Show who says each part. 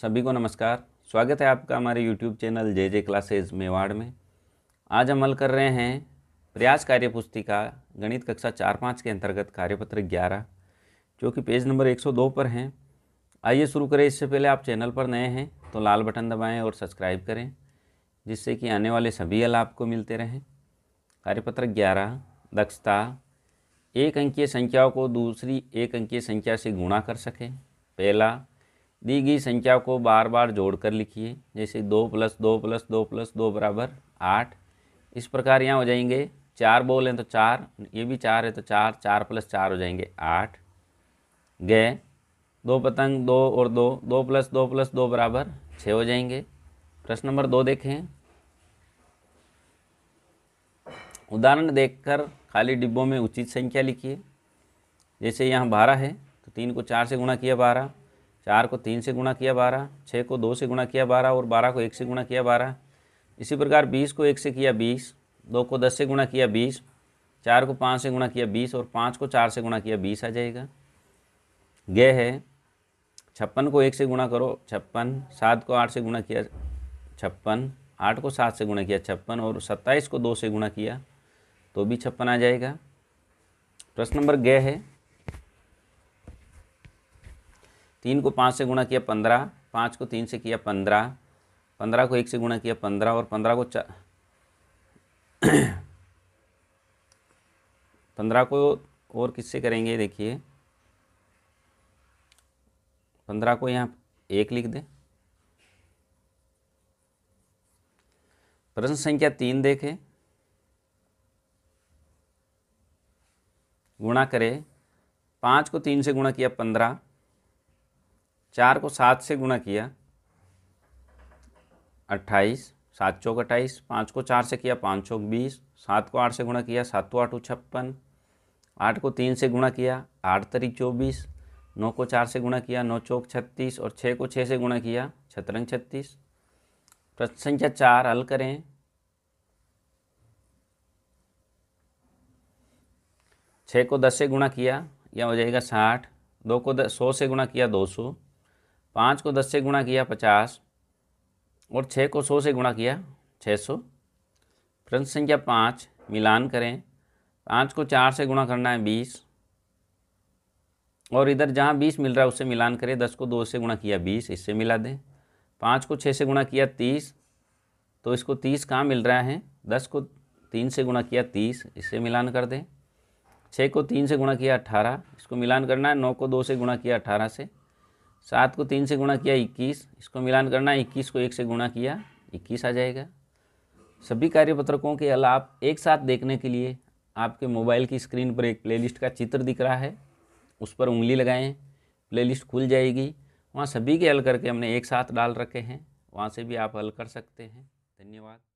Speaker 1: सभी को नमस्कार स्वागत है आपका हमारे YouTube channel J J classes Mewar में आज हम हल कर रहे हैं प्रयास कार्यपुस्तिका गणित कक्षा चार पाँच के अंतर्गत कार्यपत्र ग्यारह जो कि पेज नंबर 102 पर हैं आइए शुरू करें इससे पहले आप चैनल पर नए हैं तो लाल बटन दबाएँ और सब्सक्राइब करें जिससे कि आने वाले सभी हल आपको मिलते रहें कार्यपत्र ग्यारह दक्षता एक अंकीय संख्याओं को दूसरी एक अंकीय संख्या से गुणा कर सकें पहला दी गई संख्या को बार बार जोड़कर लिखिए जैसे दो प्लस दो प्लस दो प्लस दो बराबर आठ इस प्रकार यहाँ हो जाएंगे चार बोल हैं तो चार ये भी चार है तो चार चार प्लस चार हो जाएंगे आठ गए दो पतंग दो और दो दो प्लस दो प्लस दो बराबर छः हो जाएंगे प्रश्न नंबर दो देखें उदाहरण देखकर खाली डिब्बों में उचित संख्या लिखिए जैसे यहाँ बारह है तो तीन को चार से गुणा किया बारह चार को तीन से गुणा किया बारह छः को दो से गुणा किया बारह और बारह को एक से गुणा किया बारह इसी प्रकार बीस को एक से किया बीस दो को दस से गुणा किया बीस चार को पाँच से गुणा किया बीस और पाँच को चार से गुणा किया बीस आ जाएगा गे है छप्पन को एक से गुणा करो छप्पन सात को आठ से गुणा किया छप्पन आठ को सात से गुणा किया छप्पन और सत्ताईस को दो से गुणा किया तो भी छप्पन आ जाएगा प्रश्न नंबर गे है तीन को पाँच से गुणा किया पंद्रह पाँच को तीन से किया पंद्रह पंद्रह को एक से गुणा किया पंद्रह और पंद्रह को चार पंद्रह को और किससे करेंगे देखिए पंद्रह को यहाँ एक लिख दें प्रश्न संख्या तीन देखें गुणा करें पाँच को तीन से गुणा किया पंद्रह चार को सात से गुणा किया अट्ठाईस सात चौक अट्ठाईस पाँच को चार से किया पाँच चौक बीस सात को आठ से गुणा किया सात को आठ छप्पन आठ को तीन से गुणा किया आठ तरीक चौबीस नौ को चार से गुणा किया नौ चौक छत्तीस और छः को छः से गुणा किया छतरंग छत्तीस प्रश्न संख्या चार हल करें छः को दस से गुणा किया यह हो जाएगा साठ दो को सौ से गुणा किया दो सौ पाँच को दस से गुणा किया पचास और छः को सौ से गुणा किया छः सौ प्रश्न संख्या पाँच मिलान करें पाँच को चार से गुणा करना है बीस और इधर जहाँ बीस मिल रहा है उससे मिलान करें दस को दो से गुणा किया बीस इससे मिला दें पाँच को छः से गुणा किया तीस तो इसको तीस कहाँ मिल रहा है दस को तीन से गुणा किया तीस इससे मिलान कर दें छः को तीन से गुणा किया अट्ठारह इसको मिलान करना है नौ को दो से गुणा किया अट्ठारह से सात को तीन से गुणा किया इक्कीस इसको मिलान करना इक्कीस को एक से गुणा किया इक्कीस आ जाएगा सभी कार्यपत्रकों के अलाप एक साथ देखने के लिए आपके मोबाइल की स्क्रीन पर एक प्लेलिस्ट का चित्र दिख रहा है उस पर उंगली लगाएं प्लेलिस्ट खुल जाएगी वहाँ सभी के हल करके हमने एक साथ डाल रखे हैं वहाँ से भी आप हल कर सकते हैं धन्यवाद